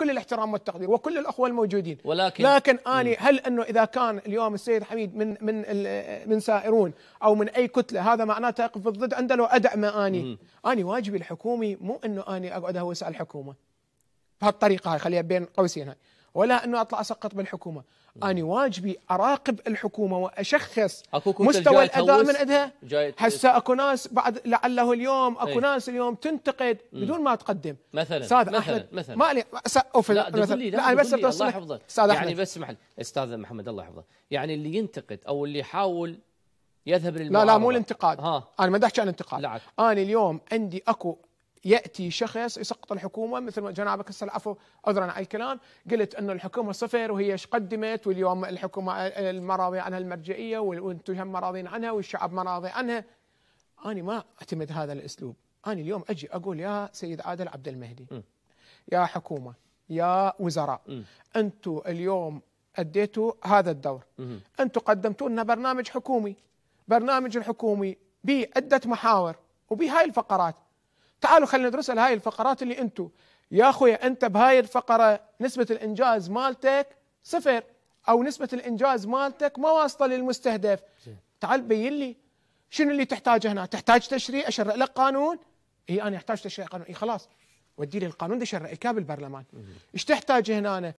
كل الاحترام والتقدير وكل الاخوه الموجودين ولكن لكن اني هل انه اذا كان اليوم السيد حميد من من من سائرون او من اي كتله هذا معناته اقف ضد عنده لو ما اني مم. اني واجبي الحكومي مو انه اني اقعد اهوس على الحكومه بهالطريقه هاي خليها بين قوسين هاي ولا انه اطلع اسقط بالحكومه انا واجبي اراقب الحكومه واشخص مستوى الاداء من عندها هسه اكو ناس بعد لعله اليوم اكو ايه؟ ناس اليوم تنتقد بدون ما تقدم مثلا استاذ مثلا احمد مثلا ما لي لا, لا, لا, لا انا بس الله يحفظك يعني أحمد. بس اسمح استاذ محمد الله يحفظه يعني اللي ينتقد او اللي يحاول يذهب للمعارضه لا لا مو الانتقاد ها. انا ما احكي عن الانتقاد انا اليوم عندي اكو ياتي شخص يسقط الحكومه مثل ما جنابك هسه العفو عذرا على الكلام قلت انه الحكومه صفر وهي ايش قدمت واليوم الحكومه المراضي عنها المرجعيه وانتم هم مراضين عنها والشعب مراضي عنها انا ما اعتمد هذا الاسلوب انا اليوم اجي اقول يا سيد عادل عبد المهدي م. يا حكومه يا وزراء انتم اليوم اديتوا هذا الدور انتم قدمتوا لنا برنامج حكومي برنامج الحكومي بعده محاور وبهاي الفقرات تعالوا خلينا على هاي الفقرات اللي انتم يا اخويا انت بهاي الفقره نسبه الانجاز مالتك صفر او نسبه الانجاز مالتك ما واصله للمستهدف تعال بين لي شنو اللي تحتاجه هنا تحتاج تشريع اشرع لك قانون اي انا احتاج تشريع قانون اي خلاص ودي لي القانون ده كاب بالبرلمان ايش تحتاج هنا أنا؟